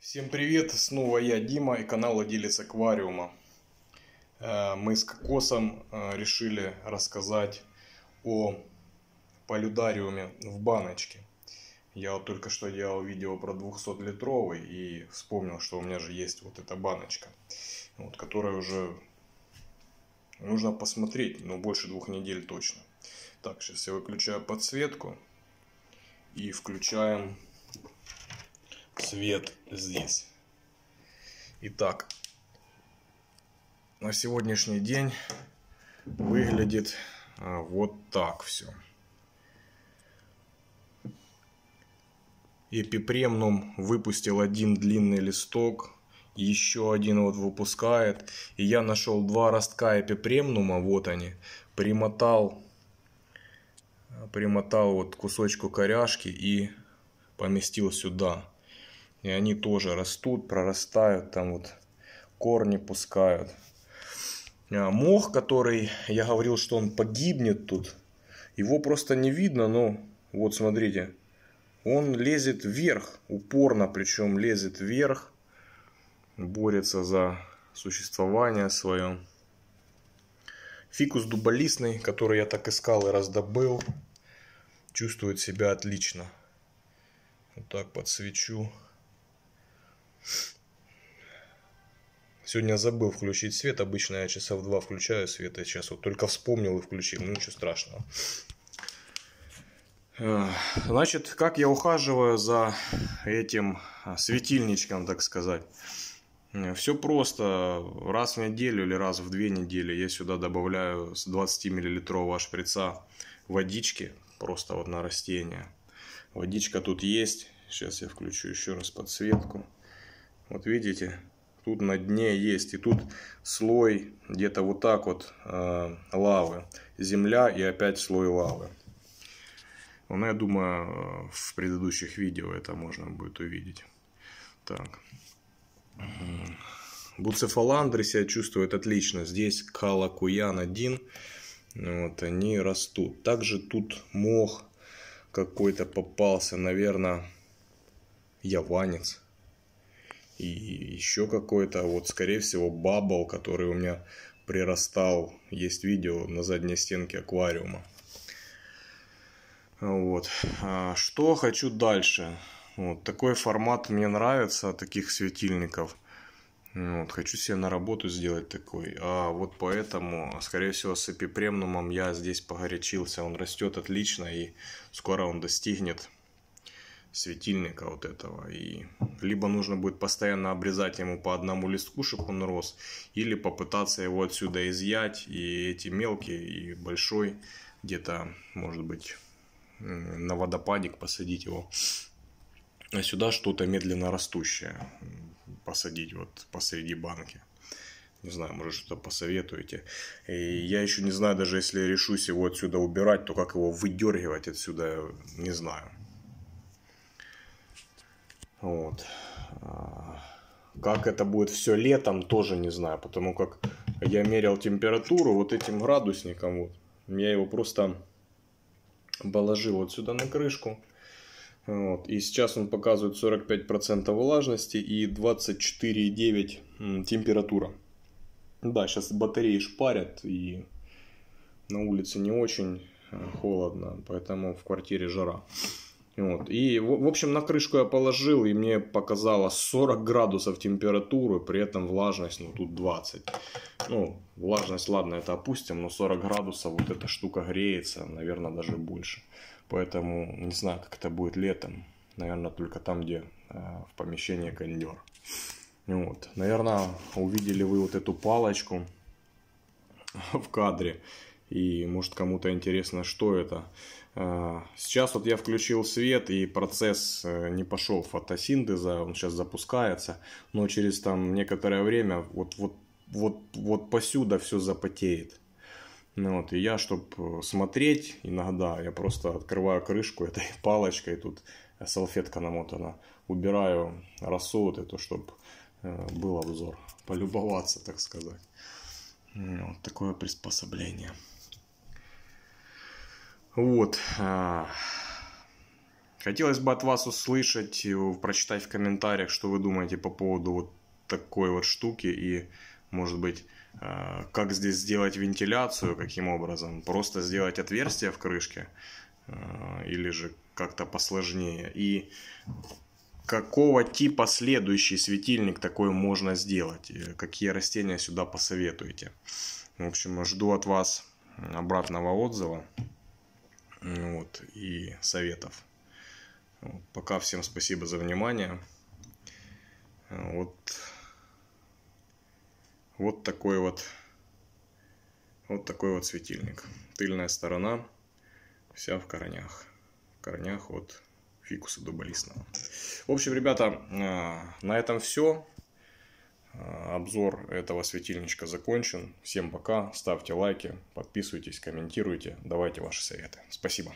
Всем привет! Снова я, Дима, и канал «Владелец аквариума». Э, мы с Кокосом э, решили рассказать о полюдариуме в баночке. Я вот только что делал видео про 200-литровый и вспомнил, что у меня же есть вот эта баночка, вот, которая уже нужно посмотреть, но ну, больше двух недель точно. Так, сейчас я выключаю подсветку и включаем цвет здесь. Итак, на сегодняшний день выглядит а, вот так все. Эпипремнум выпустил один длинный листок, еще один вот выпускает. И я нашел два ростка эпипремнума, вот они. Примотал, примотал вот кусочку коряшки и поместил сюда. И они тоже растут, прорастают, там вот корни пускают. А мох, который я говорил, что он погибнет тут, его просто не видно, но вот смотрите, он лезет вверх, упорно причем лезет вверх, борется за существование свое. Фикус дуболистный, который я так искал и раздобыл, чувствует себя отлично. Вот так подсвечу. Сегодня забыл включить свет. Обычно я часа в два включаю свет. Я сейчас вот только вспомнил и включил. Ну, ничего страшного. Э, значит, как я ухаживаю за этим э, светильничком, так сказать. Э, Все просто. Раз в неделю или раз в две недели я сюда добавляю с 20-миллилитрового шприца водички. Просто вот на растение. Водичка тут есть. Сейчас я включу еще раз подсветку. Вот видите, тут на дне есть, и тут слой где-то вот так вот э, лавы, земля и опять слой лавы. Ну, я думаю, в предыдущих видео это можно будет увидеть. Так. Буцефаландры себя чувствуют отлично. Здесь калакуян один. Вот, они растут. Также тут мох какой-то попался. Наверное, яванец и еще какой-то, а вот, скорее всего, бабл, который у меня прирастал. Есть видео на задней стенке аквариума. Вот. А что хочу дальше? Вот такой формат мне нравится, таких светильников. Вот, хочу себе на работу сделать такой. А вот поэтому, скорее всего, с эпипремнумом я здесь погорячился. Он растет отлично и скоро он достигнет светильника вот этого. И либо нужно будет постоянно обрезать ему по одному листку, чтобы он рос, или попытаться его отсюда изъять, и эти мелкие, и большой, где-то, может быть, на водопадик посадить его. А сюда что-то медленно растущее посадить вот посреди банки. Не знаю, может что-то посоветуете. И я еще не знаю, даже если решусь его отсюда убирать, то как его выдергивать отсюда, не знаю. Вот. А, как это будет все летом, тоже не знаю, потому как я мерял температуру вот этим градусником. Вот. Я его просто положил вот сюда на крышку. Вот. И сейчас он показывает 45% влажности и 24,9 температура. Да, сейчас батареи шпарят и на улице не очень э, холодно, поэтому в квартире жара. Вот. И, в, в общем, на крышку я положил, и мне показало 40 градусов температуры, при этом влажность, ну, тут 20. Ну, влажность, ладно, это опустим, но 40 градусов вот эта штука греется, наверное, даже больше. Поэтому не знаю, как это будет летом. Наверное, только там, где э, в помещении кондер. Вот. Наверное, увидели вы вот эту палочку в кадре. И может кому-то интересно, что это. Э, сейчас вот я включил свет, и процесс э, не пошел фотосинтеза, он сейчас запускается, но через там некоторое время вот, вот, вот, вот посюда все запотеет. Ну вот, и я, чтобы э, смотреть, иногда я просто открываю крышку этой палочкой, тут салфетка намотана, убираю росу вот эту, чтобы был обзор, полюбоваться, так сказать. Ну вот такое приспособление. Вот. А, хотелось бы от вас услышать, э, прочитать в комментариях, что вы думаете по поводу вот такой вот штуки и, может быть, а, как здесь сделать вентиляцию, каким образом. Просто сделать отверстие в крышке а, или же как-то посложнее. И какого типа следующий светильник такой можно сделать? Э, какие растения сюда посоветуете? В общем, жду от вас обратного отзыва вот, и советов. Пока всем спасибо за внимание. Вот, вот такой вот вот такой вот светильник. Тыльная сторона вся в корнях. В корнях от фикуса дуболистного. В общем, ребята, а, на этом все. Э, обзор этого светильничка закончен. Всем пока, ставьте лайки, подписывайтесь, комментируйте, давайте ваши советы. Спасибо.